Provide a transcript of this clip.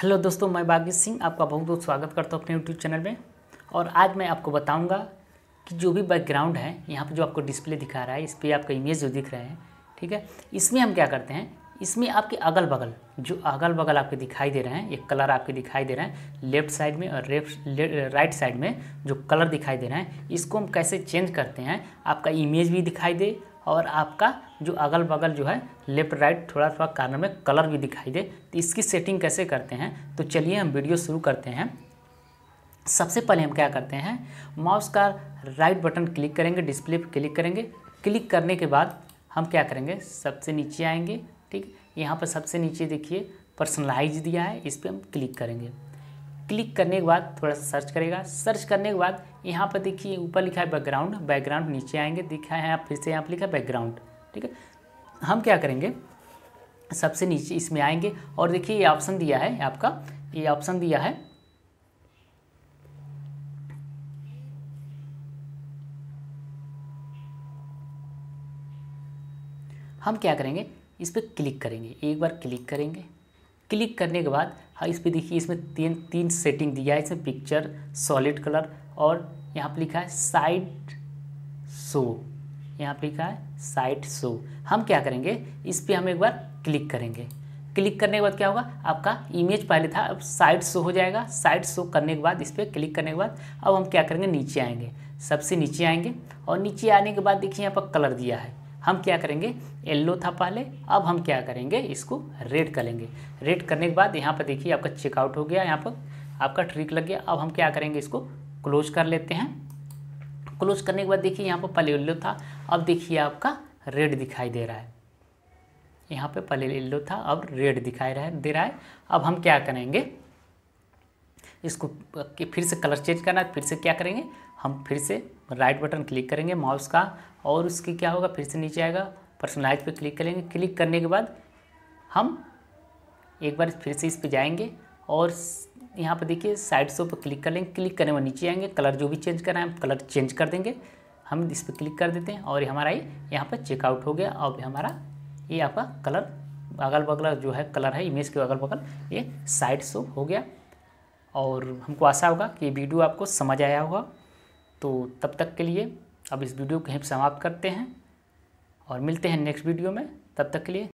hello दोस्तों मैं बागी सिंह आपका बहुत बहुत स्वागत करता हूँ अपने यूट्यूब चैनल में और आज मैं आपको बताऊंगा कि जो भी बैकग्राउंड है यहाँ पर जो आपको डिस्प्ले दिखा रहा है इस पर आपका इमेज जो दिख रहे हैं ठीक है इसमें हम क्या करते हैं इसमें आपके अगल बगल जो अगल बगल आपके दिखाई दे रहे हैं ये कलर आपके दिखाई दे रहे हैं लेफ्ट साइड में और लेफ्ट राइट साइड में जो कलर दिखाई दे रहे हैं इसको हम कैसे चेंज करते हैं आपका इमेज भी दिखाई दे और आपका जो अगल बगल जो है लेफ्ट राइट थोड़ा थोड़ा कार्नर में कलर भी दिखाई दे तो इसकी सेटिंग कैसे करते हैं तो चलिए हम वीडियो शुरू करते हैं सबसे पहले हम क्या करते हैं माउस का राइट बटन क्लिक करेंगे डिस्प्ले पर क्लिक करेंगे क्लिक करने के बाद हम क्या करेंगे सबसे नीचे आएंगे ठीक यहाँ पर सबसे नीचे देखिए पर्सनलाइज दिया है इस पर हम क्लिक करेंगे क्लिक करने के बाद थोड़ा सा सर्च करेगा सर्च करने के बाद यहाँ पर देखिए ऊपर लिखा है बैकग्राउंड बैकग्राउंड नीचे आएंगे दिखा है फिर से यहाँ पर लिखा है बैकग्राउंड ठीक है हम क्या करेंगे सबसे नीचे इसमें आएंगे और देखिए ये ऑप्शन दिया है आपका ये ऑप्शन दिया है हम क्या करेंगे इस पर क्लिक करेंगे एक बार क्लिक करेंगे क्लिक करने के बाद हाँ इस पर देखिए इसमें तीन तीन सेटिंग दिया है इसमें पिक्चर सॉलिड कलर और यहाँ पर लिखा है साइड शो यहाँ पर लिखा है साइड शो हम क्या करेंगे इस पर हम एक बार क्लिक करेंगे क्लिक करने के बाद क्या होगा आपका इमेज पहले था अब साइड शो हो जाएगा साइड शो करने के बाद इस पर क्लिक करने के बाद अब हम क्या करेंगे नीचे आएंगे सबसे नीचे आएंगे और नीचे आने के बाद देखिए यहाँ पर कलर दिया है हम क्या करेंगे येल्लो था पहले अब हम क्या करेंगे इसको रेड करेंगे रेड करने के बाद यहाँ पर देखिए आपका चेकआउट हो गया यहाँ पर आपका ट्रिक लग गया अब हम क्या करेंगे इसको क्लोज कर लेते हैं क्लोज करने के बाद देखिए यहाँ पर पहले येल्लो था अब देखिए आपका रेड दिखाई दे रहा है यहाँ पर पहले येल्लो था अब रेड दिखाई दे रहा है अब हम क्या करेंगे इसको फिर से कलर चेंज करना है फिर से क्या करेंगे हम फिर से राइट बटन क्लिक करेंगे माउस का और उसकी क्या होगा फिर से नीचे आएगा पर्सनलाइज पे क्लिक करेंगे क्लिक करने के बाद हम एक बार फिर से इस पर जाएंगे और यहाँ पर देखिए साइड शो पर क्लिक कर लेंगे क्लिक करने में नीचे आएंगे कलर जो भी चेंज करना है हम कलर चेंज कर देंगे हम इस पर क्लिक कर देते हैं और हमारा ये यहाँ पर चेकआउट हो गया और हमारा ये आपका कलर अगल बगल जो है कलर है इमेज के अगल बगल ये साइड शो हो गया और हमको आशा होगा कि वीडियो आपको समझ आया होगा तो तब तक के लिए अब इस वीडियो को हम समाप्त करते हैं और मिलते हैं नेक्स्ट वीडियो में तब तक के लिए